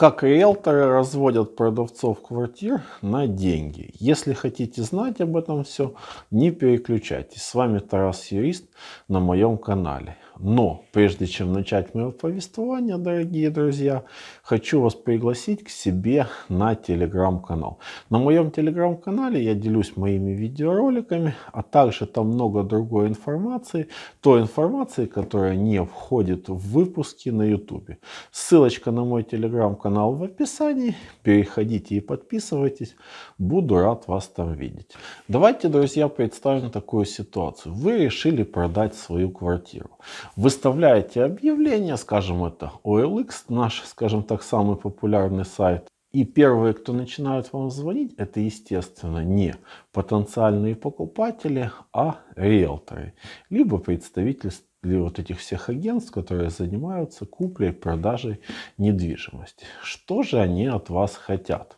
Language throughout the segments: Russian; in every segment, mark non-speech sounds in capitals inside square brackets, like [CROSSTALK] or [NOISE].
Как риэлторы разводят продавцов квартир на деньги. Если хотите знать об этом все, не переключайтесь. С вами Тарас Юрист на моем канале. Но прежде чем начать мое повествование, дорогие друзья, хочу вас пригласить к себе на телеграм-канал. На моем телеграм-канале я делюсь моими видеороликами, а также там много другой информации, той информации, которая не входит в выпуски на ютубе. Ссылочка на мой телеграм-канал канал в описании. Переходите и подписывайтесь. Буду рад вас там видеть. Давайте, друзья, представим такую ситуацию. Вы решили продать свою квартиру. Выставляете объявление, скажем, это OLX, наш, скажем так, самый популярный сайт. И первые, кто начинают вам звонить, это, естественно, не потенциальные покупатели, а риэлторы, либо представитель или вот этих всех агентств, которые занимаются куплей, продажей недвижимости. Что же они от вас хотят?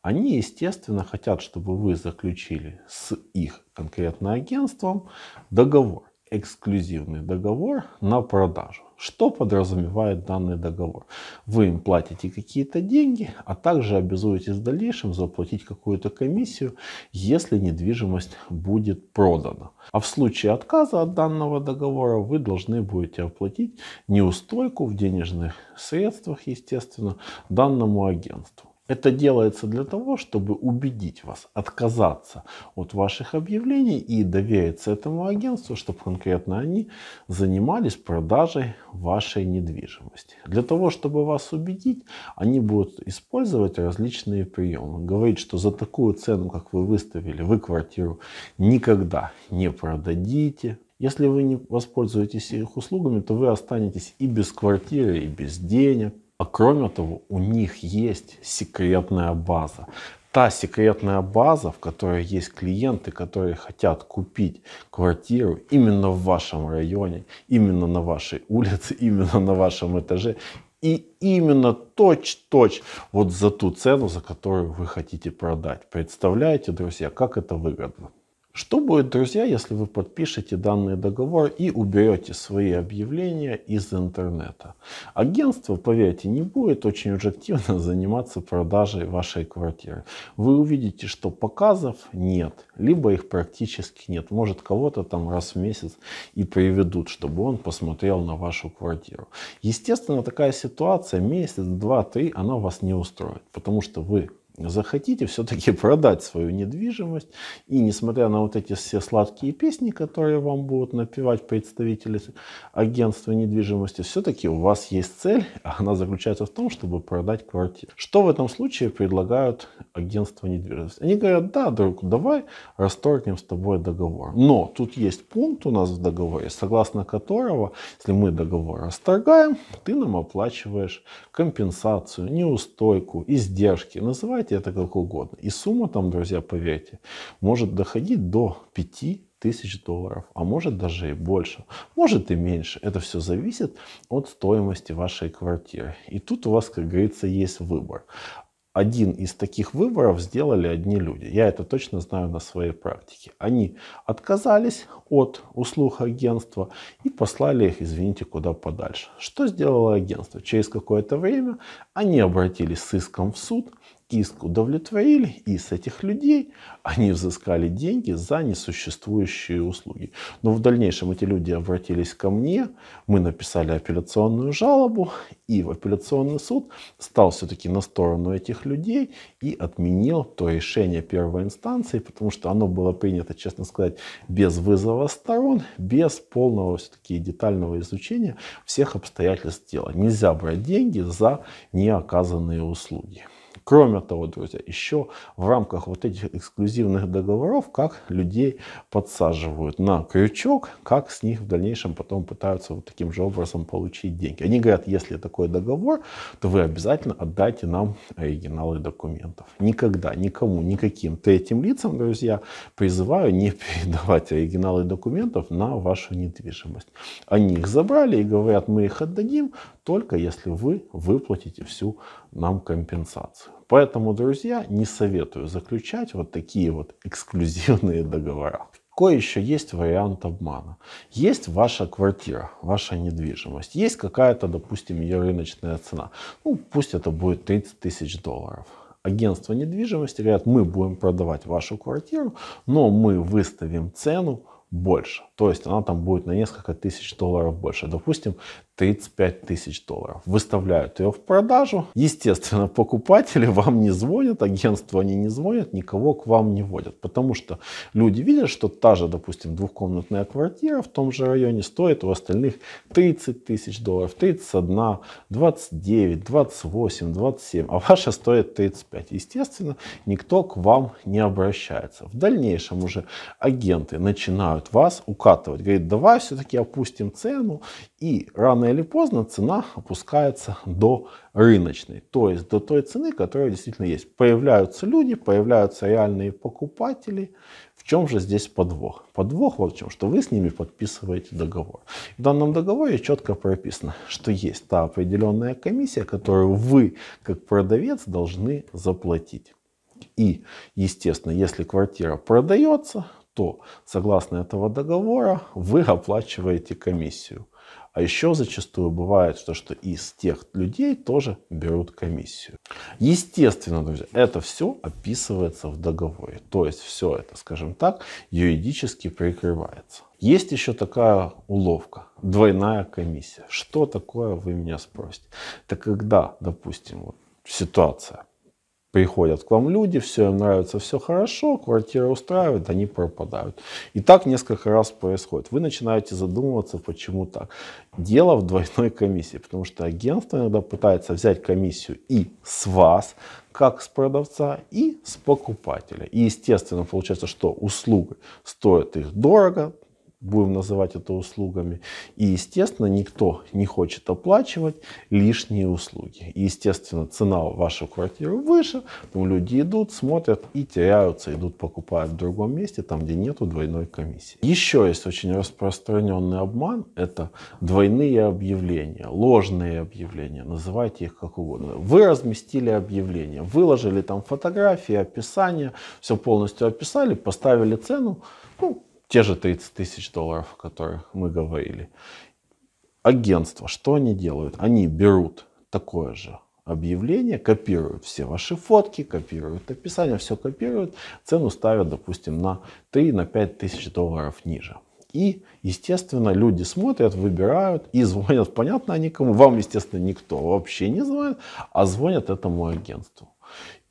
Они, естественно, хотят, чтобы вы заключили с их конкретно агентством договор эксклюзивный договор на продажу. Что подразумевает данный договор? Вы им платите какие-то деньги, а также обязуетесь в дальнейшем заплатить какую-то комиссию, если недвижимость будет продана. А в случае отказа от данного договора вы должны будете оплатить неустойку в денежных средствах, естественно, данному агентству. Это делается для того, чтобы убедить вас отказаться от ваших объявлений и довериться этому агентству, чтобы конкретно они занимались продажей вашей недвижимости. Для того, чтобы вас убедить, они будут использовать различные приемы. Говорить, что за такую цену, как вы выставили, вы квартиру никогда не продадите, если вы не воспользуетесь их услугами, то вы останетесь и без квартиры, и без денег. А кроме того, у них есть секретная база. Та секретная база, в которой есть клиенты, которые хотят купить квартиру именно в вашем районе, именно на вашей улице, [LAUGHS] именно на вашем этаже, и именно точь-точь вот за ту цену, за которую вы хотите продать. Представляете, друзья, как это выгодно? Что будет, друзья, если вы подпишете данный договор и уберете свои объявления из интернета? Агентство, поверьте, не будет очень активно [LAUGHS] заниматься продажей вашей квартиры. Вы увидите, что показов нет, либо их практически нет. Может, кого-то там раз в месяц и приведут, чтобы он посмотрел на вашу квартиру. Естественно, такая ситуация месяц, два, три, она вас не устроит, потому что вы захотите все-таки [LAUGHS] продать свою недвижимость. И несмотря на вот эти все сладкие песни, которые вам будут напевать представители агентства недвижимости, все-таки у вас есть цель, [LAUGHS] а она заключается в том, чтобы продать квартиру. Что в этом случае предлагают агентство недвижимости? Они говорят, да, друг, давай расторгнем с тобой договор. Но тут есть пункт у нас в договоре, согласно которого, если мы договор расторгаем, ты нам оплачиваешь компенсацию, неустойку, издержки. Называйте называйте это как угодно. И сумма там, друзья, поверьте, может доходить до 5 тысяч долларов, а может даже и больше, может и меньше. Это все зависит от стоимости вашей квартиры. И тут у вас, как говорится, есть выбор. Один из таких выборов сделали одни люди. Я это точно знаю на своей практике. Они отказались от услуг агентства и послали их, извините, куда подальше. Что сделало агентство? Через какое-то время они обратились с иском в суд иск удовлетворили, и с этих людей они взыскали деньги за несуществующие услуги. Но в дальнейшем эти люди обратились ко мне, мы написали апелляционную жалобу, и в апелляционный суд стал все-таки на сторону этих людей и отменил то решение первой инстанции, потому что оно было принято, честно сказать, без вызова сторон, без полного все-таки детального изучения всех обстоятельств дела. Нельзя брать деньги за неоказанные услуги. Кроме того, друзья, еще в рамках вот этих эксклюзивных договоров, как людей подсаживают на крючок, как с них в дальнейшем потом пытаются вот таким же образом получить деньги. Они говорят, если такой договор, то вы обязательно отдайте нам оригиналы документов. Никогда, никому, никаким третьим лицам, друзья, призываю не [LAUGHS] передавать оригиналы документов на вашу недвижимость. Они их забрали и говорят, мы их отдадим, только если вы выплатите всю нам компенсацию. Поэтому, друзья, не советую заключать вот такие вот эксклюзивные договора. Какой еще есть вариант обмана? Есть ваша квартира, ваша недвижимость, есть какая-то, допустим, ее рыночная цена. Ну, пусть это будет 30 тысяч долларов агентство недвижимости говорят, мы будем продавать вашу квартиру, но мы выставим цену больше. То есть она там будет на несколько тысяч долларов больше. Допустим, 35 тысяч долларов. Выставляют ее в продажу. Естественно, [LAUGHS] покупатели вам не звонят, агентству они не звонят, никого к вам не водят. Потому что люди видят, что та же, допустим, двухкомнатная квартира в том же районе стоит у остальных 30 тысяч долларов, 31, 29, 28, 27, а ваша стоит 35. Естественно, никто к вам не обращается. В дальнейшем уже агенты начинают вас укатывать. Говорит, давай все-таки опустим цену и рано или поздно цена опускается до рыночной, то есть до той цены, которая действительно есть. Появляются люди, появляются реальные покупатели. В чем же здесь подвох? Подвох в чем, что вы с ними подписываете договор. В данном договоре четко прописано, что есть та определенная комиссия, которую вы, как продавец, должны заплатить. И, естественно, если квартира продается, то согласно этого договора вы оплачиваете комиссию. А еще зачастую бывает, что, что из тех людей тоже берут комиссию. Естественно, друзья, это все описывается в договоре. То есть все это, скажем так, юридически прикрывается. Есть еще такая уловка, двойная комиссия. Что такое, вы меня спросите. Это когда, допустим, вот ситуация, приходят к вам люди, все им нравится, все хорошо, квартира устраивает, они пропадают. И так несколько раз происходит. Вы начинаете задумываться, почему так. Дело в двойной комиссии, потому что агентство иногда пытается взять комиссию и с вас, как с продавца, и с покупателя. И естественно получается, что услуга стоит их дорого, будем называть это услугами. И, естественно, никто не хочет оплачивать лишние услуги. И, естественно, цена вашей квартиры выше, но люди идут, смотрят и теряются, идут покупают в другом месте, там, где нету двойной комиссии. Еще есть очень распространенный обман, это двойные объявления, ложные объявления, называйте их как угодно. Вы разместили объявление, выложили там фотографии, описание, все полностью описали, поставили цену, ну, те же 30 тысяч долларов, о которых мы говорили. Агентство, что они делают? Они берут такое же объявление, копируют все ваши фотки, копируют описание, все копируют, цену ставят, допустим, на 3-5 на тысяч долларов ниже. И, естественно, люди смотрят, выбирают и звонят. Понятно, они кому? Вам, естественно, никто вообще не звонит, а звонят этому агентству.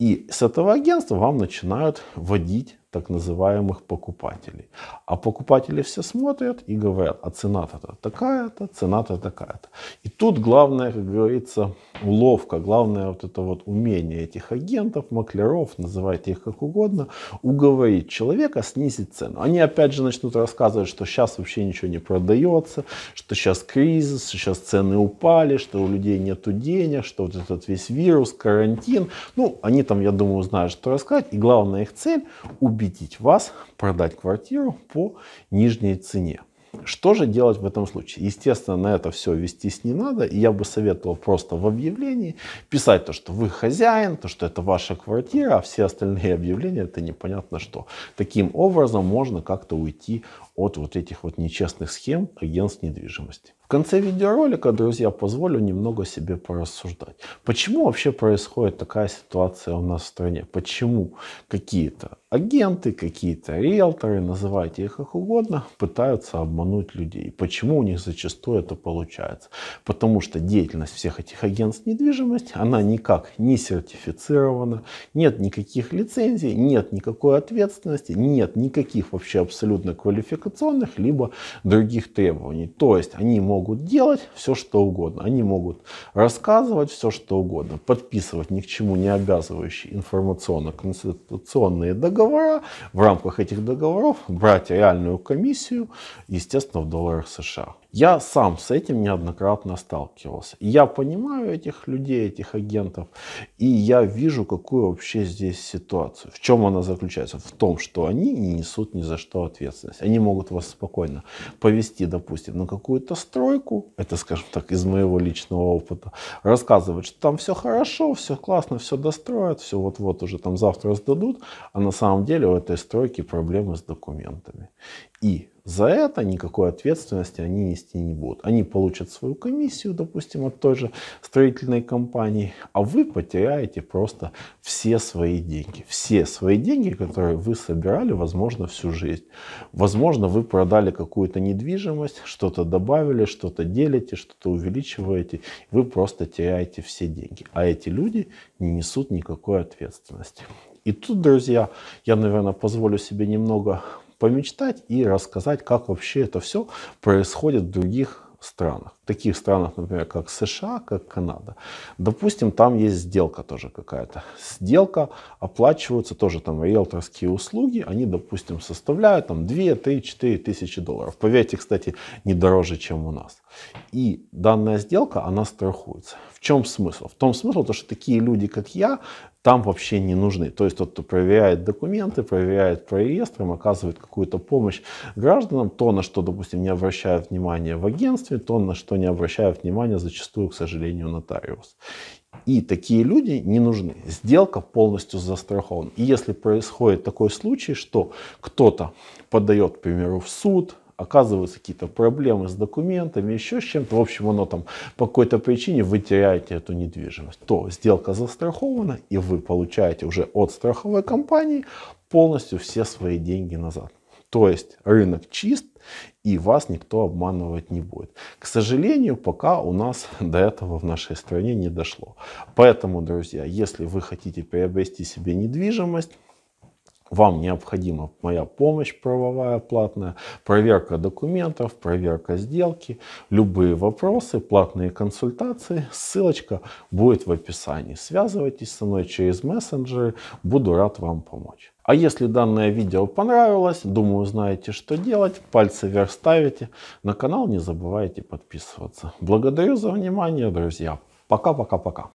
И с этого агентства вам начинают вводить так называемых покупателей. А покупатели все смотрят и говорят, а цена-то такая-то, цена-то такая-то. И тут главное, как говорится, уловка, главное вот это вот умение этих агентов, маклеров, называйте их как угодно, уговорить человека снизить цену. Они опять же начнут рассказывать, что сейчас вообще ничего не продается, что сейчас кризис, сейчас цены упали, что у людей нету денег, что вот этот весь вирус, карантин. Ну, они там, я думаю, знают, что рассказать. И главная их цель – убить убедить вас продать квартиру по нижней цене. Что же делать в этом случае? Естественно, на это все вестись не надо. И я бы советовал просто в объявлении писать то, что вы хозяин, то, что это ваша квартира, а все остальные объявления это непонятно что. Таким образом можно как-то уйти от вот этих вот нечестных схем агентств недвижимости. В конце видеоролика, друзья, позволю немного себе порассуждать. Почему вообще происходит такая ситуация у нас в стране? Почему какие-то агенты, какие-то риэлторы, называйте их как угодно, пытаются обмануть людей? Почему у них зачастую это получается? Потому что деятельность всех этих агентств недвижимости, она никак не сертифицирована, нет никаких лицензий, нет никакой ответственности, нет никаких вообще абсолютно квалификационных, либо других требований. То есть они могут могут делать все, что угодно. Они могут рассказывать все, что угодно, подписывать ни к чему не обязывающие информационно-конституционные договора, в рамках этих договоров брать реальную комиссию, естественно, в долларах США. Я сам с этим неоднократно сталкивался. Я понимаю этих людей, этих агентов, и я вижу, какую вообще здесь ситуацию. В чем она заключается? В том, что они не несут ни за что ответственность. Они могут вас спокойно повести, допустим, на какую-то стройку, это, скажем так, из моего личного опыта, рассказывать, что там все хорошо, все классно, все достроят, все вот-вот уже там завтра сдадут, а на самом деле у этой стройки проблемы с документами. И за это никакой ответственности они нести не будут. Они получат свою комиссию, допустим, от той же строительной компании, а вы потеряете просто все свои деньги. Все свои деньги, которые вы собирали, возможно, всю жизнь. Возможно, вы продали какую-то недвижимость, что-то добавили, что-то делите, что-то увеличиваете. Вы просто теряете все деньги. А эти люди не несут никакой ответственности. И тут, друзья, я, наверное, позволю себе немного помечтать и рассказать, как вообще это все происходит в других странах. Таких странах, например, как США, как Канада. Допустим, там есть сделка тоже какая-то. Сделка оплачиваются тоже там риэлторские услуги. Они, допустим, составляют там 2, 3, 4 тысячи долларов. Поверьте, кстати, не дороже, чем у нас. И данная сделка, она страхуется. В чем смысл? В том смысле, то, что такие люди, как я, там вообще не нужны. То есть тот, кто проверяет документы, проверяет проезд, реестрам, оказывает какую-то помощь гражданам, то, на что, допустим, не обращают внимания в агентстве, то, на что не обращают внимания зачастую, к сожалению, нотариус. И такие люди не нужны. Сделка полностью застрахована. И если происходит такой случай, что кто-то подает, к примеру, в суд, оказываются какие-то проблемы с документами, еще с чем-то, в общем, оно там по какой-то причине вы теряете эту недвижимость, то сделка застрахована, и вы получаете уже от страховой компании полностью все свои деньги назад. То есть рынок чист, и вас никто обманывать не будет. К сожалению, пока у нас [LAUGHS] до этого в нашей стране не дошло. Поэтому, друзья, если вы хотите приобрести себе недвижимость, вам необходима моя помощь правовая, платная, проверка документов, проверка сделки, любые вопросы, платные консультации, ссылочка будет в описании. Связывайтесь со мной через мессенджеры, буду рад вам помочь. А если данное видео понравилось, думаю, знаете, что делать. Пальцы вверх ставите. На канал не забывайте подписываться. Благодарю за внимание, друзья. Пока-пока-пока.